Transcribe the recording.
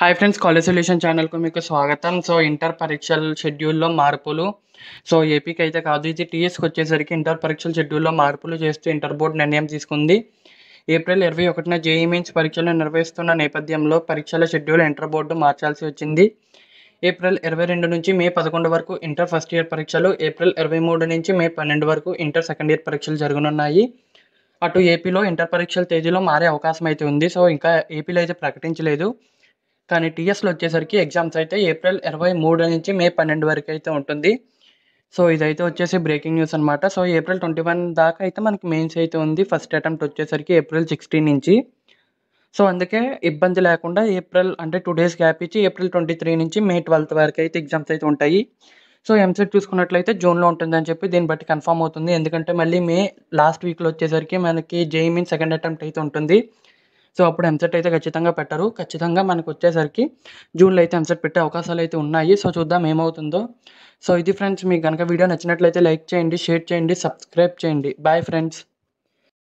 hi friends college solution ఛానల్కు మీకు స్వాగతం సో ఇంటర్ పరీక్షల షెడ్యూల్లో మార్పులు సో ఏపీకి అయితే కాదు ఇది టీఎస్కి వచ్చేసరికి ఇంటర్ పరీక్షల షెడ్యూల్లో మార్పులు చేస్తూ ఇంటర్ బోర్డు నిర్ణయం తీసుకుంది ఏప్రిల్ ఇరవై ఒకటిన జేఈమీన్స్ పరీక్షలను e పరీక్షలు నిర్వహిస్తున్న నేపథ్యంలో పరీక్షల షెడ్యూల్ ఇంటర్ బోర్డు మార్చాల్సి వచ్చింది ఏప్రిల్ ఇరవై రెండు నుంచి మే పదకొండు వరకు ఇంటర్ ఫస్ట్ ఇయర్ పరీక్షలు ఏప్రిల్ ఇరవై మూడు నుంచి మే పన్నెండు వరకు ఇంటర్ సెకండ్ ఇయర్ పరీక్షలు జరగనున్నాయి అటు ఏపీలో ఇంటర్ పరీక్షల తేదీలో మారే అవకాశం అయితే ఉంది సో ఇంకా ఏపీలో అయితే ప్రకటించలేదు కానీ టీఎస్లో వచ్చేసరికి ఎగ్జామ్స్ అయితే ఏప్రిల్ ఇరవై మూడు నుంచి మే పన్నెండు వరకు అయితే ఉంటుంది సో ఇదైతే వచ్చేసి బ్రేకింగ్ న్యూస్ అనమాట సో ఏప్రిల్ ట్వంటీ వన్ దాకా అయితే మనకి మెయిన్స్ అయితే ఉంది ఫస్ట్ అటెంప్ట్ వచ్చేసరికి ఏప్రిల్ సిక్స్టీన్ నుంచి సో అందుకే ఇబ్బంది లేకుండా ఏప్రిల్ అంటే టూ డేస్ గ్యాప్ ఇచ్చి ఏప్రిల్ ట్వంటీ త్రీ నుంచి మే ట్వెల్త్ వరకు అయితే ఎగ్జామ్స్ అయితే ఉంటాయి సో ఎంసెట్ e చూసుకున్నట్లయితే జూన్లో ఉంటుందని చెప్పి దీన్ని బట్టి కన్ఫామ్ అవుతుంది ఎందుకంటే మళ్ళీ మే లాస్ట్ వీక్లో వచ్చేసరికి మనకి జేఈ మీన్ సెకండ్ అటెంప్ట్ అయితే ఉంటుంది సో అప్పుడు ఎంసెట్ అయితే ఖచ్చితంగా పెట్టరు ఖచ్చితంగా మనకు వచ్చేసరికి జూన్లో అయితే ఎంసెట్ పెట్టే అవకాశాలు అయితే ఉన్నాయి సో చూద్దాం ఏమవుతుందో సో ఇది ఫ్రెండ్స్ మీకు కనుక వీడియో నచ్చినట్లయితే లైక్ చేయండి షేర్ చేయండి సబ్స్క్రైబ్ చేయండి బాయ్ ఫ్రెండ్స్